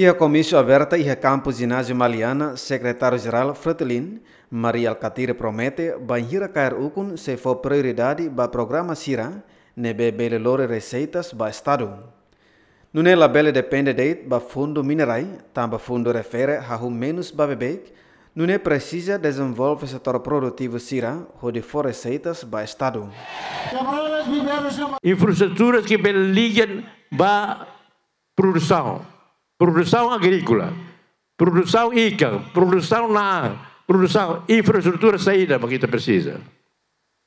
E a comissão aberta e a campus ginásio maliana, secretário-geral Fretelin, Maria Alcatira promete banhira cair ukun se for prioridade ba programa sira, nebe bele lore receitas ba estado. Nune labele depende deit ba fundo minerai, tamba fundo refere hahu menos ba bebek, nune precisa desenvolve setor produtivo sira, que for receitas ba estado. Infraestruturas que ligam ba produção produção agrícola, produção ICA, produção na produção, infraestrutura saída, mas kita precisa.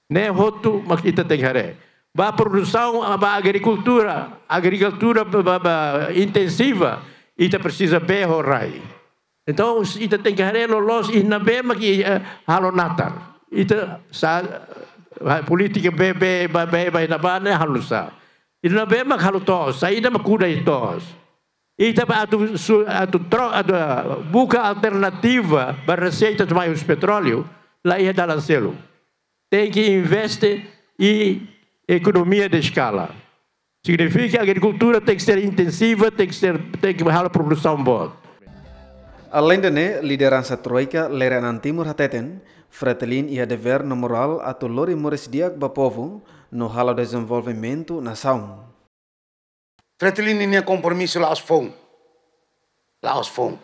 Nem roto, mas kita tem haré. Ba produção, a agricultura, agricultura ba, ba, intensiva, kita precisa berro rai. Então, kita tem que haré eh, lolos e na be, mas que halo natar. Kita sa política be be ba be na ba ne halusa. na be mas halo tos, saída mas kuda tos. E também a do, a do, a da alternativa para receitas mais petróleo, lá ia dar selo. Tem que investir em economia de escala. Significa que a agricultura tem que ser intensiva, tem que ser tem que bajar a produção boa. Além dene, liderança troika leranan timur hateten, fretelin ia dever no moral a lori moris diak bapovo no halo desenvolvimento nação. Fratellini ne-a compromisul la sfong. La sfong.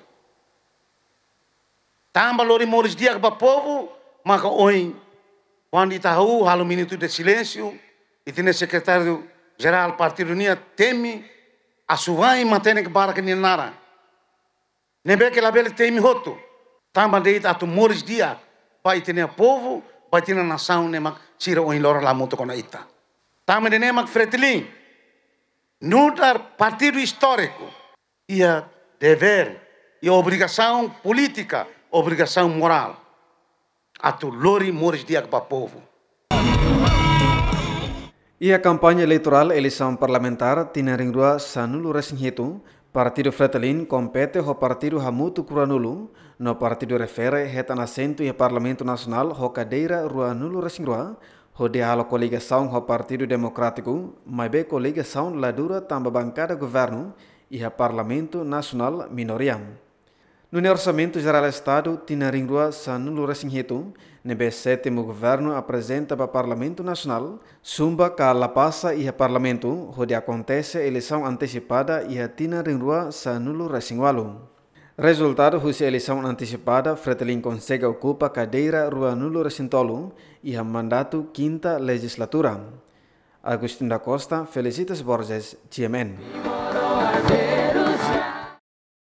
Tamba lori moris dia para povo, maka oi. Quando Itaú, halo minuto de silêncio, e tinha secretário geral partido nia teme a e matene que barca ni nara. Nebe que labele teme roto. Tamba deit atu moris dia, pai tinha povo, pai tinha nação, ne mak sira oi lora la muto kona ita. Tamba de ne mak Nunca partido histórico e a dever e a obrigação política, obrigação moral. Atu lori mores diak para povo. E a campanha eleitoral eleição parlamentar tinha rua sanulu resinhetu, partido Fretelin compete ao partido Hamutu Curanulu, no partido refere reta nascento e parlamento nacional ho cadeira rua nulo resingrua, Rodeá-lo coligação o Partido Democrático, mas bem coligação la dura também bancada governo e a Parlamento Nacional Minoriam. No orçamento geral do Estado, Tinaringua Sanulo Resinheto, nebe sétimo governo apresenta para o Parlamento Nacional, sumba que a passa e a Parlamento, onde acontece eleição antecipada e a Tinaringua Sanulo Resingualo. Resultado husi eleição antecipada, Fretilin Consega ocupa cadeira Rua Nulo Recintolo e a mandato quinta legislatura. Agustin da Costa, Felicitas Borges, GMN.